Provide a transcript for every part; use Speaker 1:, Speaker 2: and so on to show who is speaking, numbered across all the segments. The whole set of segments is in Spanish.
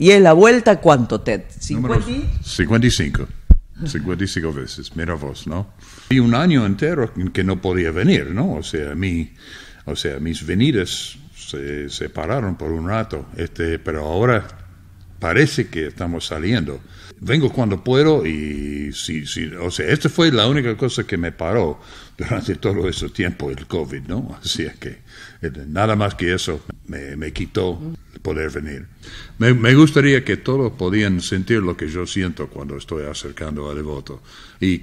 Speaker 1: ¿Y en la vuelta cuánto, Ted? 55. 55 veces, mira vos, ¿no? Y un año entero que no podía venir, ¿no? O sea, mí, o sea mis venidas se separaron por un rato, este, pero ahora parece que estamos saliendo. Vengo cuando puedo y o sea, esta fue la única cosa que me paró durante todo ese tiempo, el COVID, ¿no? Así es que eh, nada más que eso, me, quitó poder venir. Me, gustaría que todos podían sentir lo que yo siento cuando estoy acercando a Devoto. Y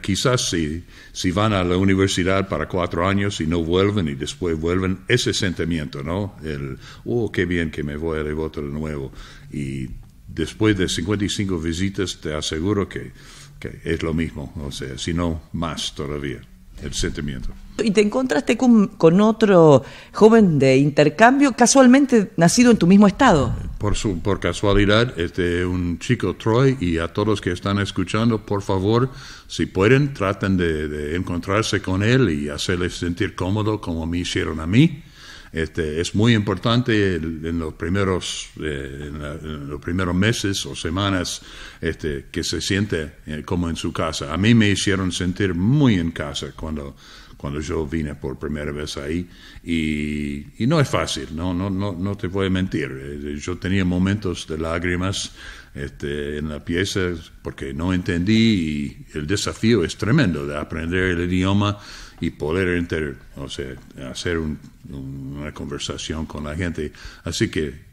Speaker 1: quizás si, van a la universidad para cuatro años y no vuelven y después vuelven, ese sentimiento, ¿no? El, oh, qué bien que me voy a Devoto de nuevo. Y después de 55 visitas te aseguro que, que es lo mismo, o sea, si no más todavía el sentimiento. Y te encontraste con, otro joven de intercambio, casualmente nacido en tu mismo estado. Por, su, por casualidad, este, un chico Troy, y a todos los que están escuchando, por favor, si pueden, traten de, de encontrarse con él y hacerle sentir cómodo como me hicieron a mí. Este, es muy importante en los primeros, eh, en los primeros meses o semanas este, que se siente eh, como en su casa. A mí me hicieron sentir muy en casa cuando cuando yo vine por primera vez ahí. Y, y no es fácil, ¿no? No, no, no te voy a mentir. Eh, yo tenía momentos de lágrimas este, en la pieza porque no entendí y el desafío es tremendo de aprender el idioma y poder enter, o sea, hacer un, una conversación con la gente. Así que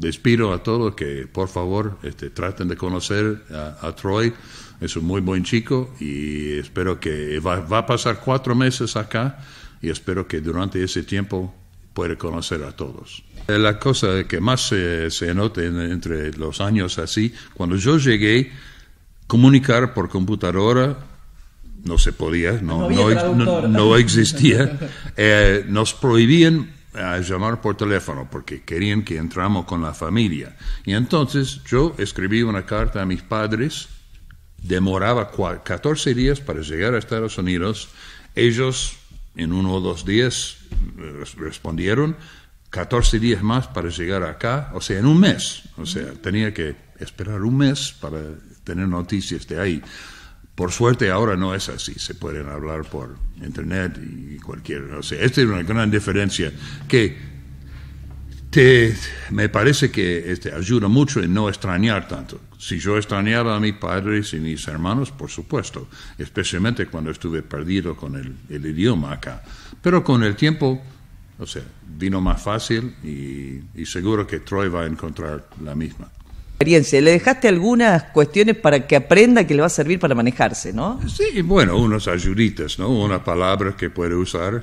Speaker 1: les a todos que por favor este, traten de conocer a, Troy. Es un muy buen chico y espero que va, a pasar cuatro meses acá y espero que durante ese tiempo pueda conocer a todos. Eh, la cosa que más se, se nota entre los años así, cuando yo llegué, comunicar por computadora no se podía, no, no, no, no existía. Eh, nos prohibían a llamar por teléfono porque querían que entramos con la familia. Y entonces yo escribí una carta a mis padres, demoraba 14 días para llegar a Estados Unidos, ellos en uno o dos días respondieron, 14 días más para llegar acá, o sea, en un mes, o sea, tenía que esperar un mes para tener noticias de ahí. Por suerte ahora no es así, se pueden hablar por internet y cualquier, O sea, esta es una gran diferencia que me parece que este, ayuda mucho en no extrañar tanto. Si yo extrañaba a mis padres y mis hermanos, por supuesto, especialmente cuando estuve perdido con el, idioma acá, pero con el tiempo, vino más fácil y seguro que Troy va a encontrar la misma experiencia. Le dejaste algunas cuestiones para que aprenda que le va a servir para manejarse, ¿no? Sí, bueno, unos ayuditas, ¿no? Unas palabras que puede usar.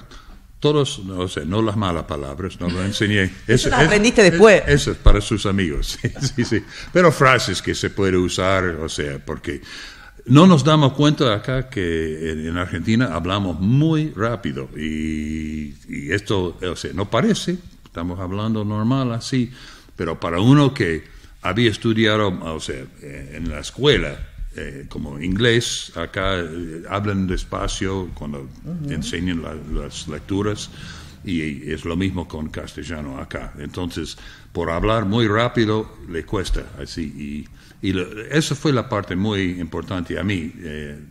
Speaker 1: Todos, no sé, no las malas palabras, no lo enseñé. Eso, aprendiste después. eso es para sus amigos, sí, sí, Pero frases que se puede usar, o sea, porque no nos damos cuenta acá que en, Argentina hablamos muy rápido y, y esto, o sea, no parece, estamos hablando normal así, pero para uno que había estudiado, o sea, eh, en la escuela, eh, como inglés, acá eh, hablan despacio cuando enseñan las lecturas y es lo mismo con castellano acá. Entonces, por hablar muy rápido le cuesta así y, esa fue la parte muy importante a mí.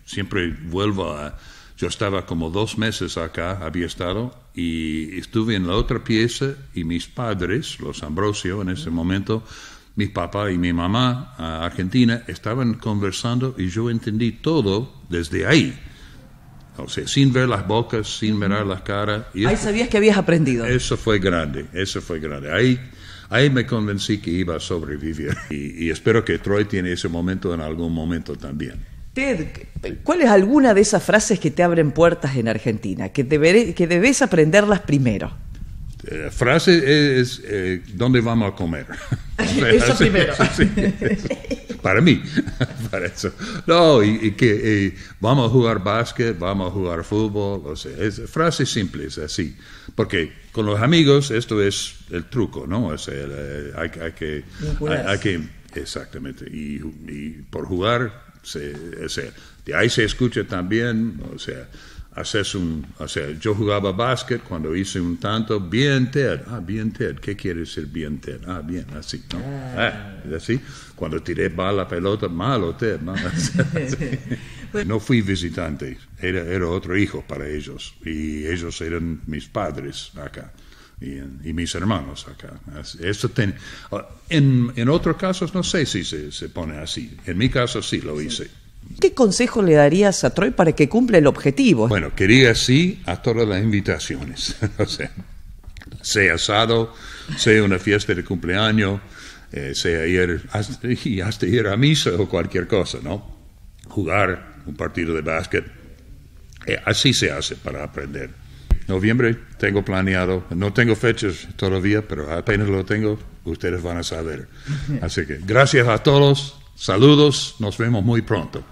Speaker 1: siempre vuelvo a... Yo estaba como dos meses acá, había estado, y estuve en la otra pieza y mis padres, los Ambrosio en ese momento, mi papá y mi mamá a Argentina estaban conversando y yo entendí todo desde ahí. O sea, sin ver las bocas, sin mirar las caras. Y ahí sabías que habías aprendido. Eso fue grande, eso fue grande. Ahí, ahí me convencí que iba a sobrevivir. Y, espero que Troy tiene ese momento en algún momento también. Ted, ¿cuál es alguna de esas frases que te abren puertas en Argentina? Que, que debes aprenderlas primero. Eh, frase es, eh, ¿dónde vamos a comer? eso primero. para mí, para eso. No, y, que vamos a jugar básquet, vamos a jugar fútbol, o sea, es, frases simples así. Porque con los amigos esto es el truco, ¿no? O eh, hay, que... Hay, que exactamente. Y, por jugar, se, de ahí se escucha también, o sea haces un, o yo jugaba básquet cuando hice un tanto, bien Ted, ah, bien Ted, ¿qué quiere decir bien Ted? Ah, bien, así, ¿no? Ah. Ah, así. Cuando tiré la pelota, malo Ted, pues no fui visitante, era, era otro hijo para ellos, y ellos eran mis padres acá. Y, mis hermanos acá. Esto ah, en, en, otros casos no sé si se, se, pone así. En mi caso sí lo hice. ¿Qué consejo le darías a Troy para que cumpla el objetivo? Bueno, quería así sí a todas las invitaciones. o sea, sea asado, sea una fiesta de cumpleaños, eh, sea ir hasta, ir a misa o cualquier cosa, ¿no? Jugar un partido de básquet. Eh, así se hace para aprender. Noviembre tengo planeado, no tengo fechas todavía, pero apenas lo tengo, ustedes van a saber. Así que gracias a todos Saludos, nos vemos muy pronto.